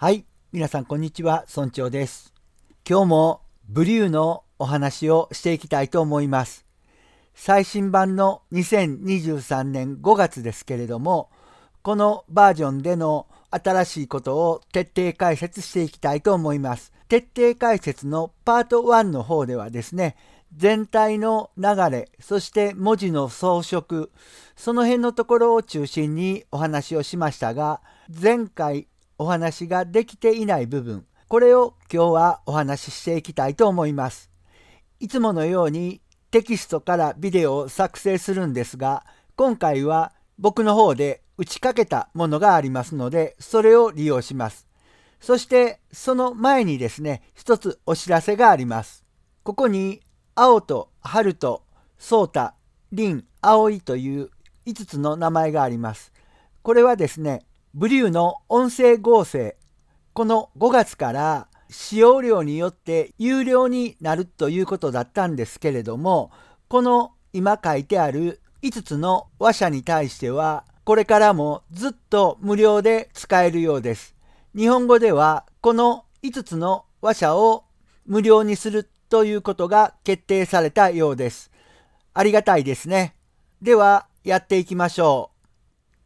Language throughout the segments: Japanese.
はい、皆さんこんにちは、村長です。今日もブリューのお話をしていきたいと思います。最新版の2023年5月ですけれども、このバージョンでの新しいことを徹底解説していきたいと思います。徹底解説のパート1の方ではですね、全体の流れ、そして文字の装飾、その辺のところを中心にお話をしましたが、前回お話ができていない部分これを今日はお話ししていきたいと思います。いつものようにテキストからビデオを作成するんですが今回は僕の方で打ちかけたものがありますのでそれを利用します。そしてその前にですね一つお知らせがあります。ここに青と春と蒼太凛葵という5つの名前があります。これはですねブリューの音声合成この5月から使用量によって有料になるということだったんですけれどもこの今書いてある5つの話者に対してはこれからもずっと無料で使えるようです。日本語ではこの5つの話者を無料にするということが決定されたようです。ありがたいですね。ではやっていきましょう。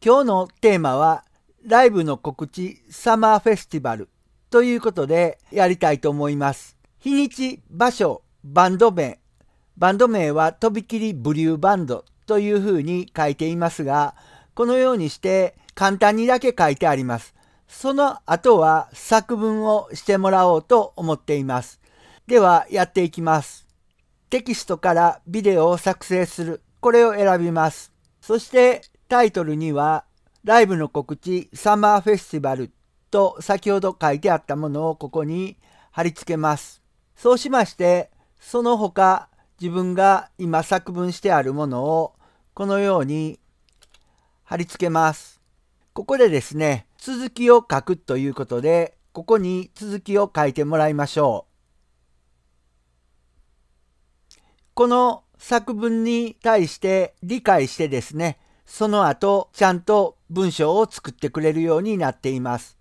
今日のテーマはライブの告知サマーフェスティバルということでやりたいと思います。日にち、場所、バンド名。バンド名はとびきりブリューバンドというふうに書いていますが、このようにして簡単にだけ書いてあります。その後は作文をしてもらおうと思っています。ではやっていきます。テキストからビデオを作成する。これを選びます。そしてタイトルにはライブの告知、サマーフェスティバルと先ほど書いてあったものをここに貼り付けます。そうしまして、その他自分が今作文してあるものをこのように貼り付けます。ここでですね、続きを書くということで、ここに続きを書いてもらいましょう。この作文に対して理解してですね、その後ちゃんと文章を作ってくれるようになっています。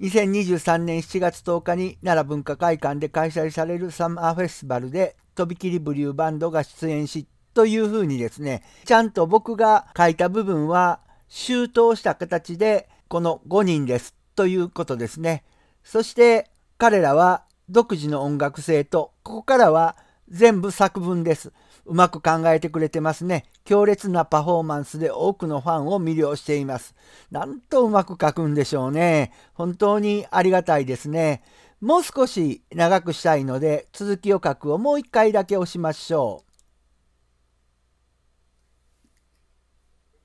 2023年7月10日に奈良文化会館で開催されるサマーフェスティバルでとびきりブリューバンドが出演しというふうにですね、ちゃんと僕が書いた部分は周到した形でこの5人ですということですね。そして彼らは独自の音楽性とここからは全部作文です。うまく考えてくれてますね。強烈なパフォーマンスで多くのファンを魅了しています。なんとうまく書くんでしょうね。本当にありがたいですね。もう少し長くしたいので、続きを書くをもう一回だけ押しましょう。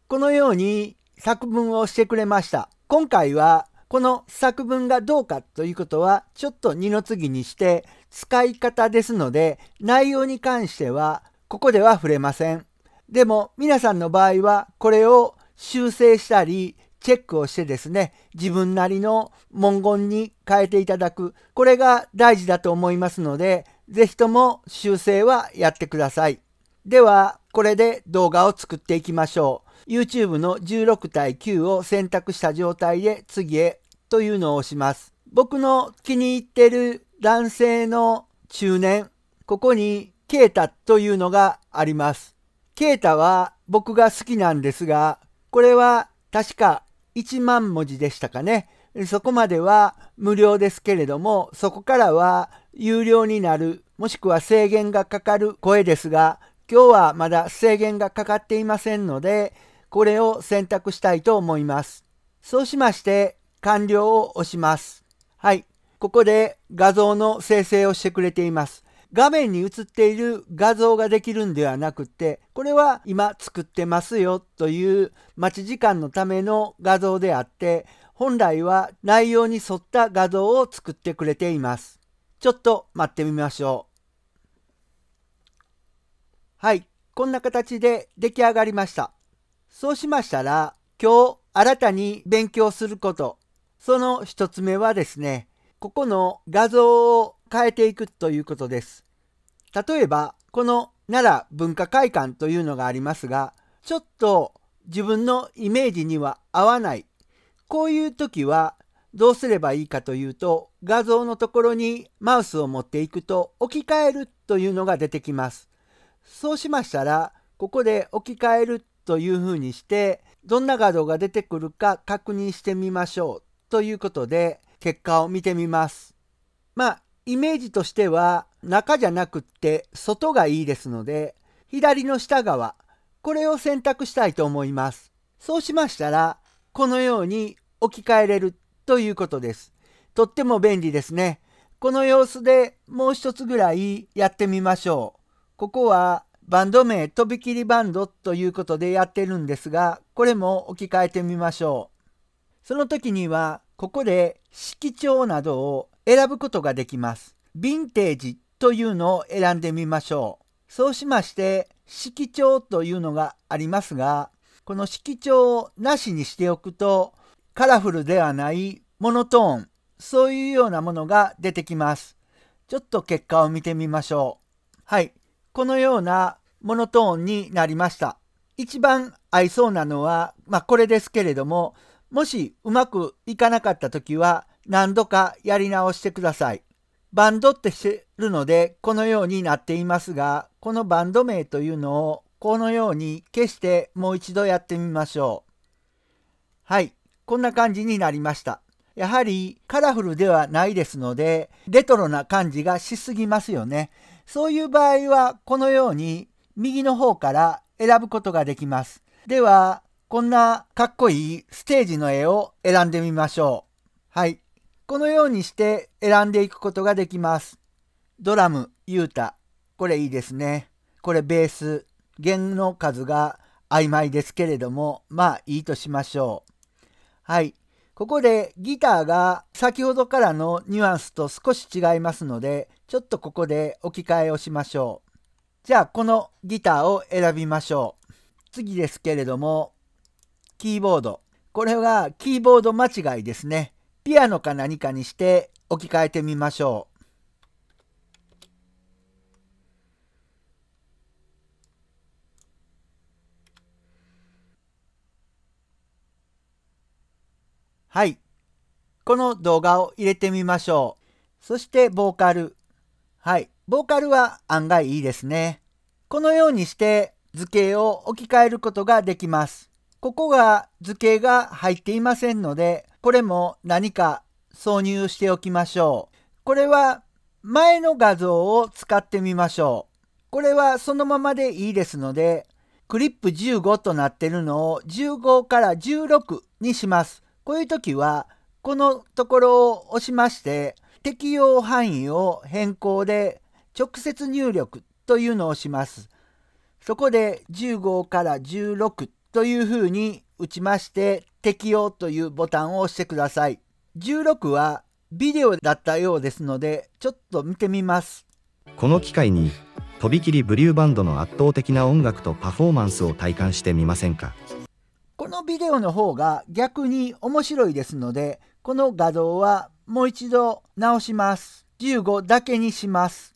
このように作文をしてくれました。今回はこの作文がどうかということはちょっと二の次にして使い方ですので内容に関してはここでは触れません。でも皆さんの場合はこれを修正したりチェックをしてですね、自分なりの文言に変えていただく。これが大事だと思いますので、是非とも修正はやってください。では、これで動画を作っていきましょう。YouTube の16対9を選択した状態で次へというのを押します。僕の気に入ってる男性の中年、ここにケータというのがあります。ケータは僕が好きなんですが、これは確か1万文字でしたかね。そこまでは無料ですけれども、そこからは有料になる、もしくは制限がかかる声ですが、今日はまだ制限がかかっていませんので、これを選択したいと思います。そうしまして、完了を押します。はい。ここで画像の生成をしてくれています。画面に映っている画像ができるんではなくて、これは今作ってますよという待ち時間のための画像であって、本来は内容に沿った画像を作ってくれています。ちょっと待ってみましょう。はい、こんな形で出来上がりました。そうしましたら、今日新たに勉強すること。その一つ目はですね、ここの画像を変えていくということです。例えば、この奈良文化会館というのがありますが、ちょっと自分のイメージには合わない。こういう時はどうすればいいかというと、画像のところにマウスを持っていくと置き換えるというのが出てきます。そうしましたら、ここで置き換えるというふうにして、どんな画像が出てくるか確認してみましょうということで、結果を見てみます。まあ、イメージとしては中じゃなくって外がいいですので左の下側これを選択したいと思います。そうしましたらこのように置き換えれるということです。とっても便利ですね。この様子でもう一つぐらいやってみましょう。ここはバンド名とびきりバンドということでやってるんですが、これも置き換えてみましょう。その時には、ここで色調などを選ぶことができます。ヴィンテージというのを選んでみましょう。そうしまして、色調というのがありますが、この色調をなしにしておくと、カラフルではないモノトーン、そういうようなものが出てきます。ちょっと結果を見てみましょう。はい。このようなモノトーンになりました。一番合いそうなのは、まあ、これですけれども、もしうまくいかなかった時は、何度かやり直してください。バンドってしてるのでこのようになっていますが、このバンド名というのをこのように消してもう一度やってみましょう。はい、こんな感じになりました。やはりカラフルではないですので、レトロな感じがしすぎますよね。そういう場合はこのように右の方から選ぶことができます。では、こんなかっこいいステージの絵を選んでみましょう。はい。このようにして選んでいくことができます。ドラム、ユータ、これいいですね。これベース、弦の数が曖昧ですけれども、まあいいとしましょう。はい。ここでギターが先ほどからのニュアンスと少し違いますので、ちょっとここで置き換えをしましょう。じゃあこのギターを選びましょう。次ですけれども、キーボード。これはキーボード間違いですね。ピアノか何かにして置き換えてみましょう。はい。この動画を入れてみましょう。そしてボーカル。はい。ボーカルは案外いいですね。このようにして図形を置き換えることができます。ここが図形が入っていませんので、これも何か挿入しておきましょう。これは前の画像を使ってみましょう。これはそのままでいいですので、クリップ15となってるのを15から16にします。こういう時は、このところを押しまして、適用範囲を変更で直接入力というのをします。そこで15から16というふうに打ちまして適用というボタンを押してください。16はビデオだったようですのでちょっと見てみます。この機会にとびきりブリューバンドの圧倒的な音楽とパフォーマンスを体感してみませんかこのビデオの方が逆に面白いですのでこの画像はもう一度直します。15だけにします。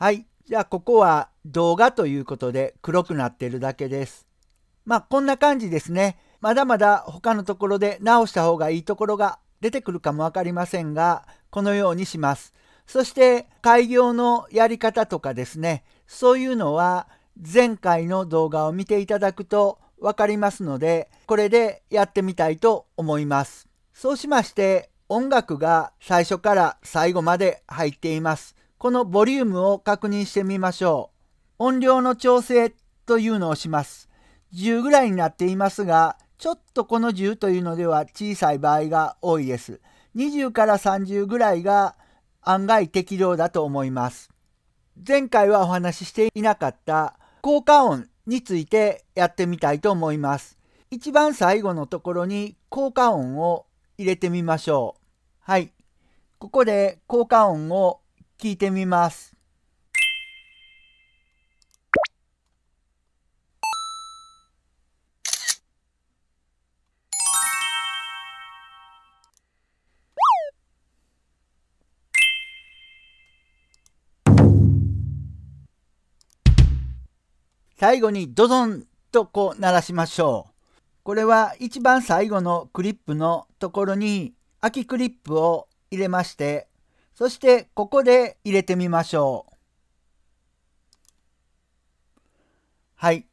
はい。じゃあ、ここは動画ということで黒くなってるだけです。まあ、こんな感じですね。まだまだ他のところで直した方がいいところが出てくるかもわかりませんが、このようにします。そして開業のやり方とかですね、そういうのは前回の動画を見ていただくと分かりますので、これでやってみたいと思います。そうしまして、音楽が最初から最後まで入っています。このボリュームを確認してみましょう。音量の調整というのをします。10ぐらいになっていますが、ちょっとこの10というのでは小さい場合が多いです。20から30ぐらいが案外適量だと思います。前回はお話ししていなかった効果音についてやってみたいと思います。一番最後のところに効果音を入れてみましょう。はい。ここで効果音を聞いてみます。最後にドドンとこう鳴らしましょう。これは一番最後のクリップのところに空きクリップを入れましてそしてここで入れてみましょう。はい。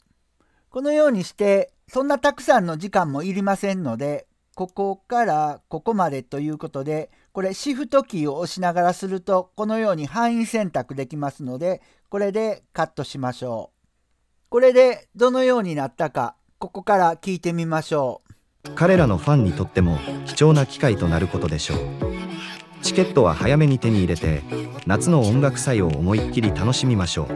このようにしてそんなたくさんの時間もいりませんのでここからここまでということでこれシフトキーを押しながらするとこのように範囲選択できますのでこれでカットしましょう。これでどのようになったかここから聞いてみましょう。彼らのファンにとっても貴重な機会となることでしょう。チケットは早めに手に入れて夏の音楽祭を思いっきり楽しみましょう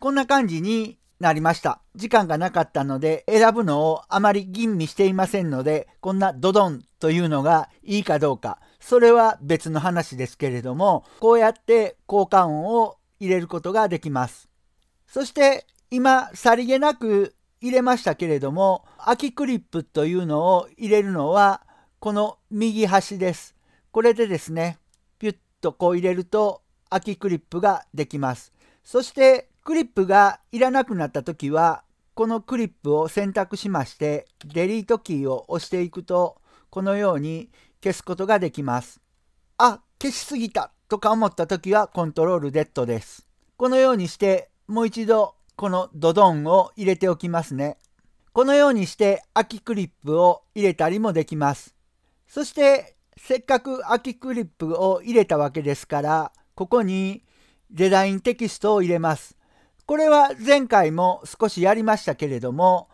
こんな感じになりました時間がなかったので選ぶのをあまり吟味していませんのでこんなドドンというのがいいかどうかそれは別の話ですけれどもこうやって効果音を入れることができますそして今さりげなく入れましたけれども空きクリップというのを入れるのはこの右端です。これでですね、ピュッとこう入れると空きクリップができます。そしてクリップがいらなくなった時は、このクリップを選択しまして、デリートキーを押していくと、このように消すことができます。あ、消しすぎたとか思った時はコントロールデッドです。このようにしてもう一度このドドンを入れておきますね。このようにして空きクリップを入れたりもできます。そしてせっかく空きクリップを入れたわけですからここにデザインテキストを入れます。これは前回も少しやりましたけれども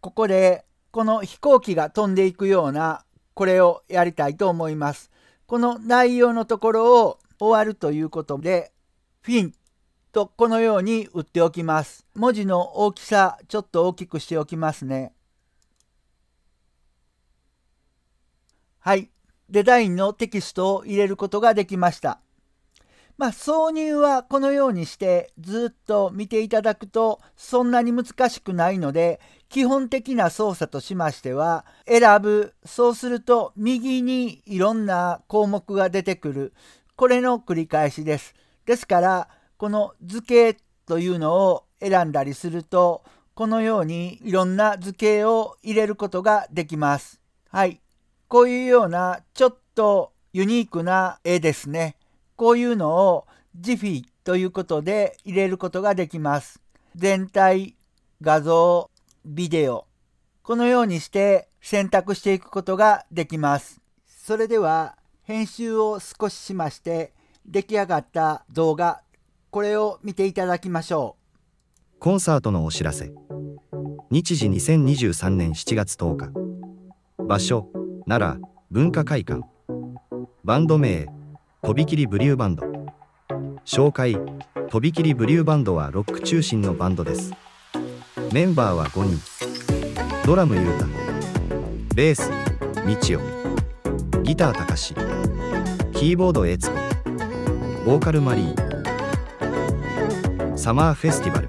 ここでこの飛行機が飛んでいくようなこれをやりたいと思います。この内容のところを終わるということでフィンとこのように打っておきます。文字の大きさちょっと大きくしておきますね。はい、デザインのテキストを入れることができました。まあ、挿入はこのようにしてずっと見ていただくとそんなに難しくないので基本的な操作としましては選ぶそうすると右にいろんな項目が出てくるこれの繰り返しです。ですからこの図形というのを選んだりするとこのようにいろんな図形を入れることができます。はい。こういうようなちょっとユニークな絵ですね。こういうのをジフィということで入れることができます。全体、画像、ビデオ。このようにして選択していくことができます。それでは編集を少ししまして出来上がった動画、これを見ていただきましょう。コンサートのお知らせ。日時2023年7月10日。場所奈良文化会館バンド名とびきりブリューバンド紹介とびきりブリューバンドはロック中心のバンドですメンバーは5人ドラムユータベースみちおギターたかしキーボードえつこボーカルマリーサマーフェスティバル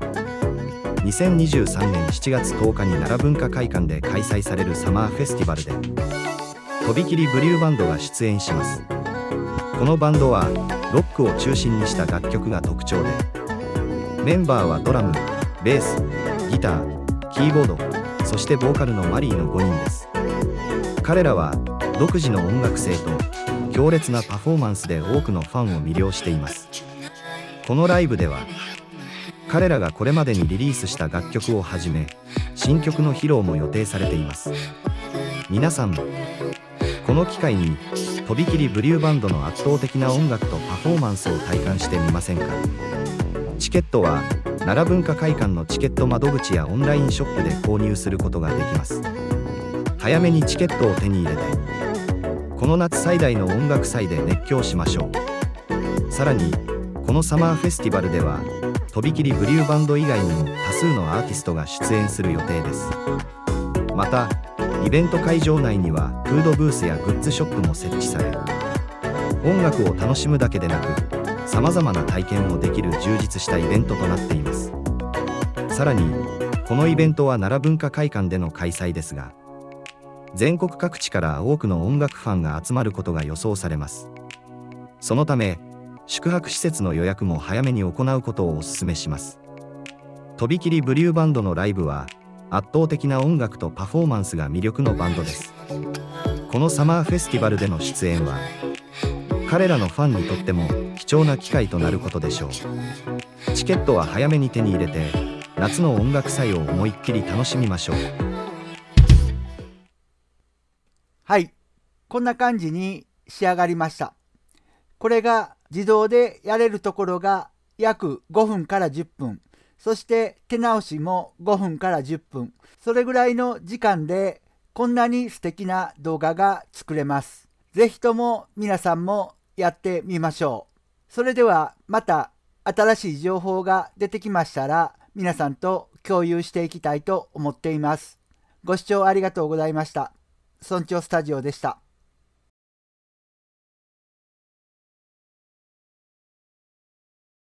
2023年7月10日に奈良文化会館で開催されるサマーフェスティバルでとびきりブリューバンドが出演しますこのバンドはロックを中心にした楽曲が特徴でメンバーはドラムベースギターキーボードそしてボーカルのマリーの5人です彼らは独自の音楽性と強烈なパフォーマンスで多くのファンを魅了していますこのライブでは彼らがこれまでにリリースした楽曲をはじめ新曲の披露も予定されています皆さんこの機会にとびきりブリューバンドの圧倒的な音楽とパフォーマンスを体感してみませんかチケットは奈良文化会館のチケット窓口やオンラインショップで購入することができます早めにチケットを手に入れてこの夏最大の音楽祭で熱狂しましょうさらにこのサマーフェスティバルではとびきりブリューバンド以外にも多数のアーティストが出演する予定ですまたイベント会場内にはフードブースやグッズショップも設置され音楽を楽しむだけでなくさまざまな体験もできる充実したイベントとなっていますさらにこのイベントは奈良文化会館での開催ですが全国各地から多くの音楽ファンが集まることが予想されますそのため宿泊施設の予約も早めに行うことをお勧めしますとびきりブリューバンドのライブは圧倒的な音楽とパフォーマンスが魅力のバンドですこのサマーフェスティバルでの出演は彼らのファンにとっても貴重な機会となることでしょうチケットは早めに手に入れて夏の音楽祭を思いっきり楽しみましょうはいこんな感じに仕上がりましたこれが自動でやれるところが約5分から10分そして手直しも5分から10分それぐらいの時間でこんなに素敵な動画が作れます。ぜひとも皆さんもやってみましょう。それではまた新しい情報が出てきましたら皆さんと共有していきたいと思っています。ご視聴ありがとうございました。村長スタジオでした。